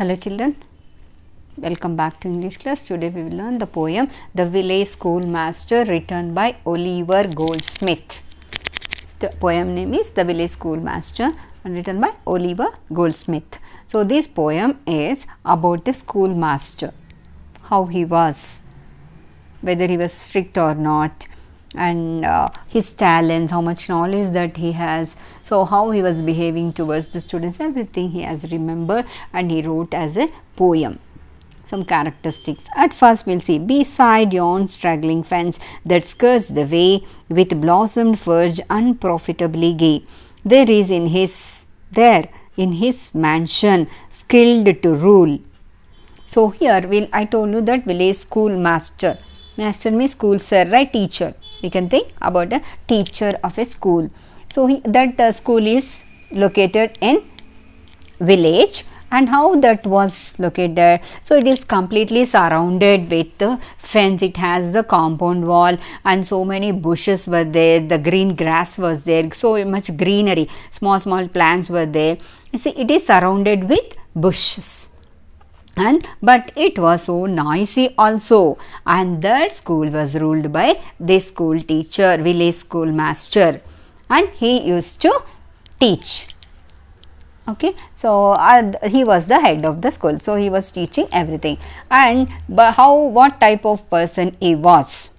Hello children, welcome back to English class. Today we will learn the poem The Village Schoolmaster written by Oliver Goldsmith. The poem name is The Village Schoolmaster and written by Oliver Goldsmith. So this poem is about the schoolmaster, how he was, whether he was strict or not, and uh, his talents, how much knowledge that he has, so how he was behaving towards the students, everything he has remembered and he wrote as a poem. Some characteristics. At first, we'll see beside yon straggling fence that skirts the way with blossomed verge unprofitably gay. There is in his there in his mansion skilled to rule. So here will I told you that village schoolmaster. Master means school sir, right teacher we can think about the teacher of a school. So, he, that uh, school is located in village and how that was located. So, it is completely surrounded with the fence. It has the compound wall and so many bushes were there. The green grass was there. So much greenery. Small, small plants were there. You see, it is surrounded with bushes and but it was so noisy also and that school was ruled by this school teacher village schoolmaster and he used to teach okay so uh, he was the head of the school so he was teaching everything and but how what type of person he was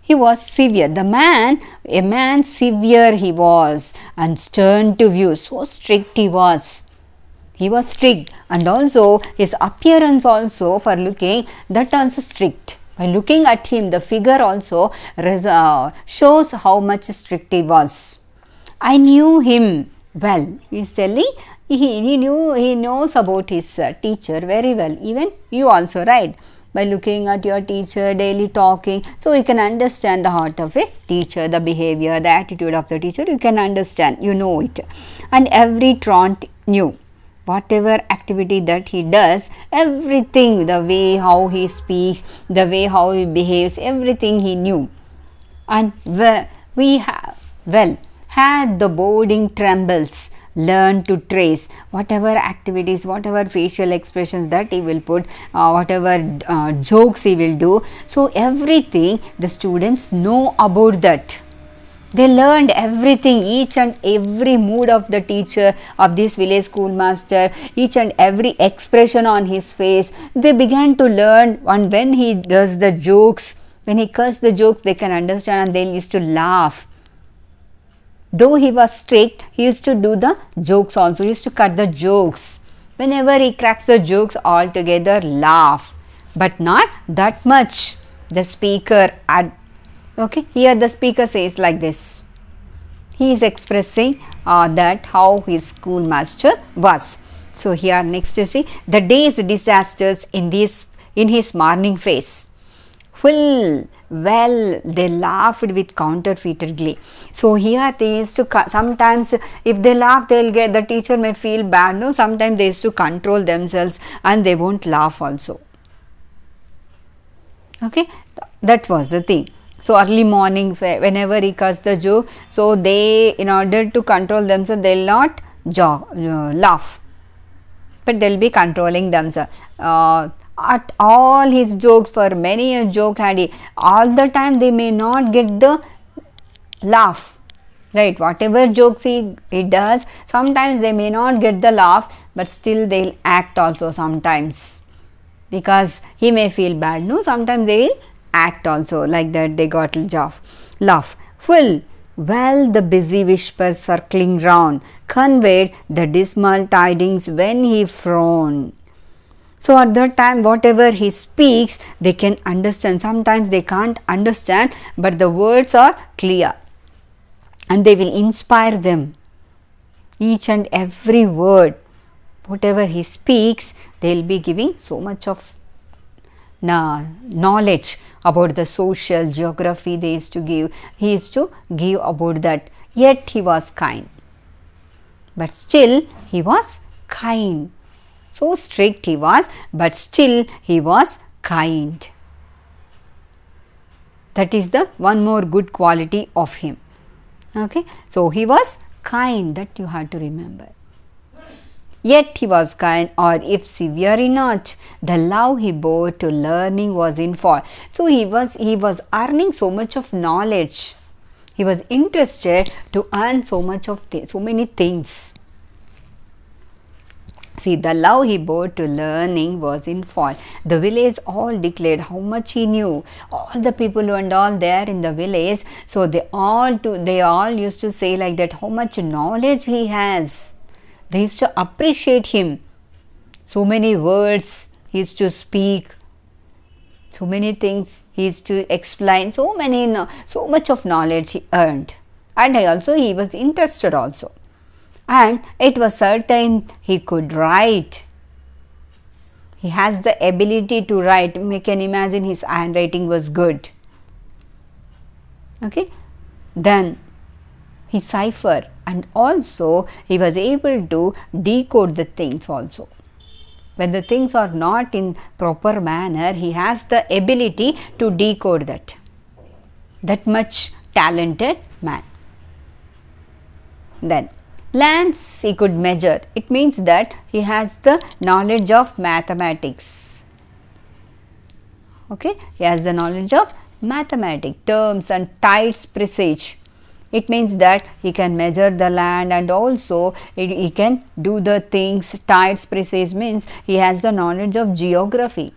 he was severe the man a man severe he was and stern to view so strict he was he was strict and also his appearance also for looking that also strict by looking at him the figure also uh, shows how much strict he was i knew him well he is telling he, he knew he knows about his uh, teacher very well even you also right by looking at your teacher daily talking so you can understand the heart of a teacher the behavior the attitude of the teacher you can understand you know it and every trant knew whatever activity that he does everything the way how he speaks the way how he behaves everything he knew and we have well had the boarding trembles learn to trace whatever activities whatever facial expressions that he will put uh, whatever uh, jokes he will do so everything the students know about that they learned everything, each and every mood of the teacher, of this village schoolmaster, each and every expression on his face. They began to learn and when he does the jokes, when he cuts the jokes, they can understand and they used to laugh though he was strict, he used to do the jokes also. He used to cut the jokes. Whenever he cracks the jokes, all together laugh. But not that much. The speaker at Okay, here the speaker says like this. He is expressing uh, that how his schoolmaster was. So here next you see the day's disasters in this in his morning face. Well, well they laughed with counterfeiter glee so here they used to sometimes if they laugh they'll get the teacher may feel bad no sometimes they used to control themselves and they won't laugh also okay that was the thing so early morning whenever he cuts the Jew so they in order to control themselves they will not jaw, uh, laugh but they will be controlling themselves. Uh, at all his jokes for many a joke had he all the time they may not get the laugh right whatever jokes he, he does sometimes they may not get the laugh but still they'll act also sometimes because he may feel bad no sometimes they'll act also like that they got laugh laugh full well, the busy whispers circling round conveyed the dismal tidings when he frowned. So at that time, whatever he speaks, they can understand. Sometimes they can't understand, but the words are clear and they will inspire them. Each and every word, whatever he speaks, they will be giving so much of knowledge about the social geography they used to give he used to give about that yet he was kind but still he was kind so strict he was but still he was kind that is the one more good quality of him okay so he was kind that you have to remember Yet he was kind, or if severe enough, the love he bore to learning was in fall. So he was he was earning so much of knowledge. He was interested to earn so much of so many things. See, the love he bore to learning was in fault. The village all declared how much he knew. All the people and all there in the village, so they all to, they all used to say like that how much knowledge he has. They used to appreciate him. So many words he used to speak, so many things he used to explain, so many, so much of knowledge he earned. And also he was interested also. And it was certain he could write. He has the ability to write. We can imagine his handwriting was good. Okay. Then he cipher and also he was able to decode the things also. When the things are not in proper manner, he has the ability to decode that. That much talented man. Then lands he could measure. It means that he has the knowledge of mathematics. Okay, he has the knowledge of mathematics, terms and tides presage it means that he can measure the land and also he can do the things Tides, precise means he has the knowledge of geography.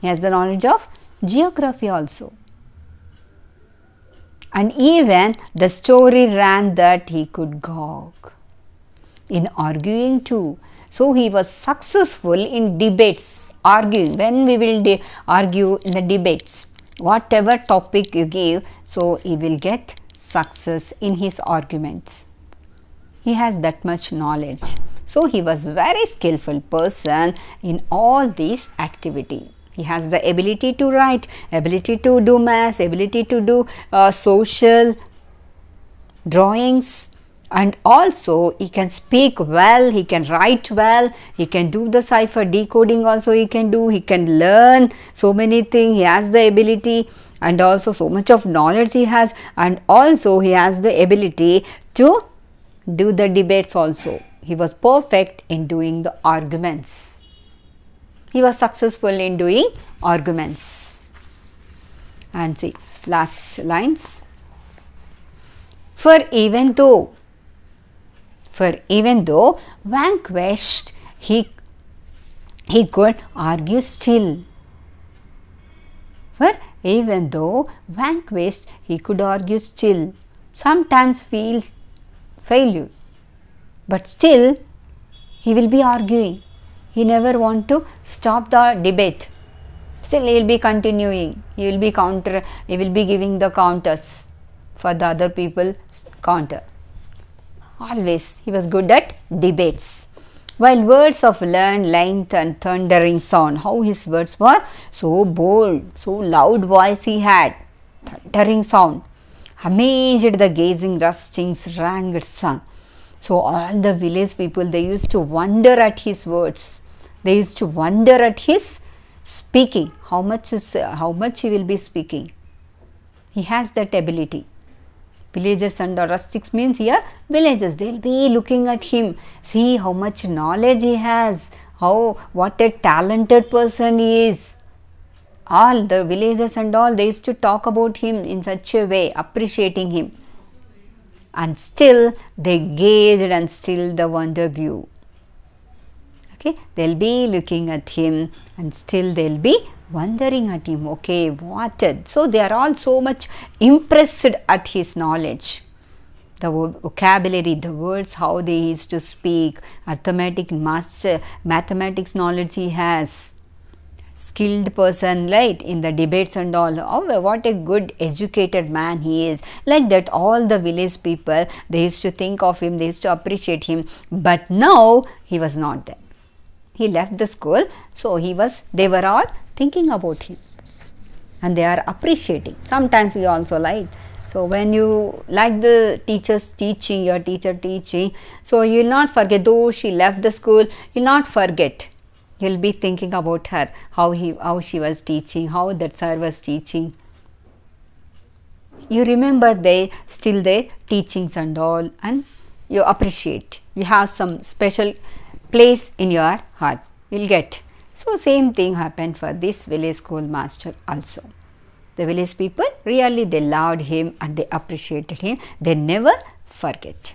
He has the knowledge of geography also. And even the story ran that he could gog in arguing too. So, he was successful in debates, arguing. When we will argue in the debates, whatever topic you give, so he will get success in his arguments. He has that much knowledge. So he was very skillful person in all these activity. He has the ability to write, ability to do math, ability to do uh, social drawings and also he can speak well, he can write well, he can do the cipher decoding also he can do, he can learn so many things, he has the ability and also so much of knowledge he has and also he has the ability to do the debates also. He was perfect in doing the arguments. He was successful in doing arguments. And see last lines. For even though, for even though vanquished, he he could argue still for even though vanquished he could argue still, sometimes feels failure. But still he will be arguing. He never want to stop the debate. Still he will be continuing. He will be counter he will be giving the counters for the other people counter. Always he was good at debates while words of learned length and thundering sound. How his words were so bold, so loud voice he had, thundering sound. Amazed the gazing rustings rang its song. So all the village people they used to wonder at his words. They used to wonder at his speaking. How much is uh, how much he will be speaking? He has that ability villagers and the rustics means here villagers they'll be looking at him see how much knowledge he has how what a talented person he is all the villagers and all they used to talk about him in such a way appreciating him and still they gazed and still the wonder grew okay they'll be looking at him and still they'll be wondering at him, okay, what? So they are all so much impressed at his knowledge. The vocabulary, the words, how they used to speak, arithmetic, master, mathematics knowledge he has, skilled person right in the debates and all oh what a good educated man he is like that all the village people they used to think of him they used to appreciate him but now he was not there he left the school. So he was, they were all thinking about him and they are appreciating. Sometimes we also like. So when you like the teacher's teaching, your teacher teaching, so you will not forget, though she left the school, you will not forget. You will be thinking about her, how, he, how she was teaching, how that sir was teaching. You remember they still their teachings and all and you appreciate. You have some special place in your heart you will get. So, same thing happened for this village schoolmaster also. The village people really they loved him and they appreciated him. They never forget.